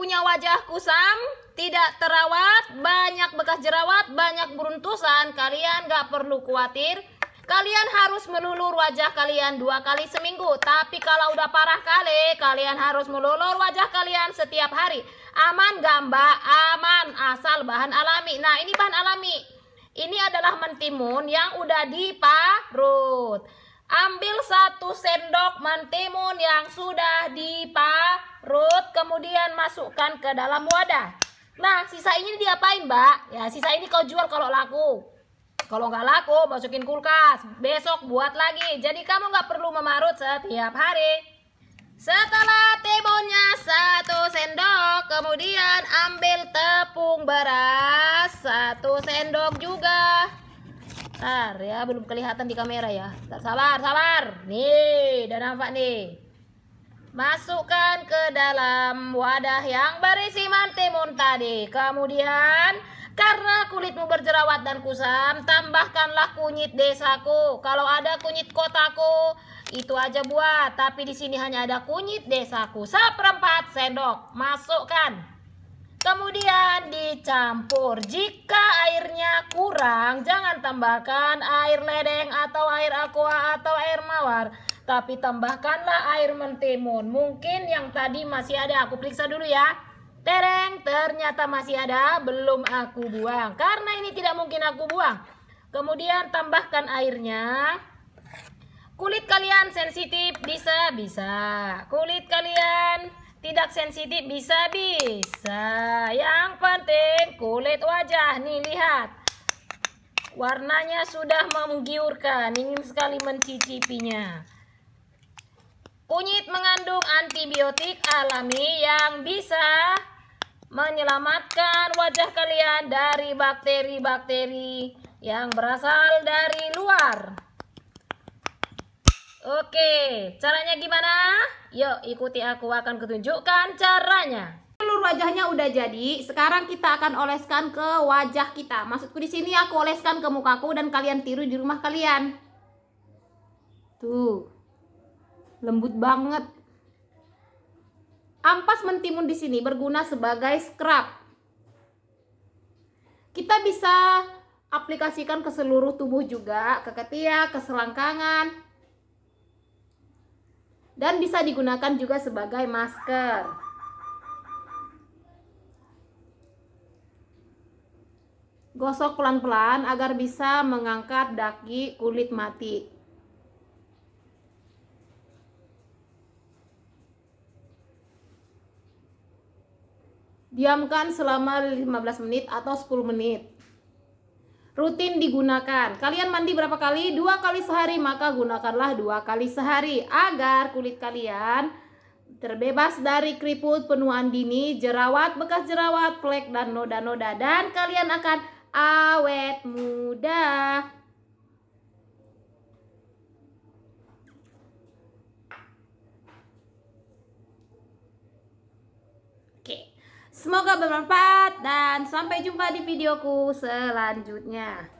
punya wajah kusam, tidak terawat, banyak bekas jerawat, banyak beruntusan, kalian gak perlu khawatir. Kalian harus melulur wajah kalian dua kali seminggu. Tapi kalau udah parah kali, kalian harus melulur wajah kalian setiap hari. Aman gak mbak? Aman, asal bahan alami. Nah ini bahan alami. Ini adalah mentimun yang udah diparut. Ambil satu sendok mentimun yang sudah kemudian masukkan ke dalam wadah. Nah, sisa ini diapain, Mbak? Ya, sisa ini kau jual kalau laku. Kalau nggak laku, masukin kulkas. Besok buat lagi. Jadi kamu nggak perlu memarut setiap hari. Setelah timunnya satu sendok, kemudian ambil tepung beras satu sendok juga. Ntar ya, belum kelihatan di kamera ya. sabar, sabar. Nih, udah nampak nih. Masukkan ke dalam wadah yang berisi mantimun tadi. Kemudian karena kulitmu berjerawat dan kusam, tambahkanlah kunyit desaku. Kalau ada kunyit kotaku, itu aja buat. Tapi di sini hanya ada kunyit desaku. Seperempat sendok. Masukkan. Kemudian dicampur. Jika airnya kurang, jangan tambahkan air ledeng atau air aqua atau air mawar. Tapi tambahkanlah air mentimun. Mungkin yang tadi masih ada. Aku periksa dulu ya. Tereng, ternyata masih ada. Belum aku buang. Karena ini tidak mungkin aku buang. Kemudian tambahkan airnya. Kulit kalian sensitif bisa bisa. Kulit kalian tidak sensitif bisa bisa. Yang penting kulit wajah nih lihat. Warnanya sudah menggiurkan, ingin sekali mencicipinya. Kunyit mengandung antibiotik alami yang bisa menyelamatkan wajah kalian dari bakteri-bakteri yang berasal dari luar. Oke, caranya gimana? Yuk ikuti aku akan kutunjukkan caranya. Telur wajahnya udah jadi, sekarang kita akan oleskan ke wajah kita. Maksudku di sini aku oleskan ke mukaku dan kalian tiru di rumah kalian. Tuh lembut banget. Ampas mentimun di sini berguna sebagai scrub. Kita bisa aplikasikan ke seluruh tubuh juga, ke ketiak, ke selangkangan. Dan bisa digunakan juga sebagai masker. Gosok pelan-pelan agar bisa mengangkat daki kulit mati. Diamkan selama 15 menit atau 10 menit. Rutin digunakan. Kalian mandi berapa kali? Dua kali sehari, maka gunakanlah dua kali sehari agar kulit kalian terbebas dari keriput, penuaan dini, jerawat, bekas jerawat, plek, dan noda-noda. Dan kalian akan awet muda. Semoga bermanfaat dan sampai jumpa di videoku selanjutnya.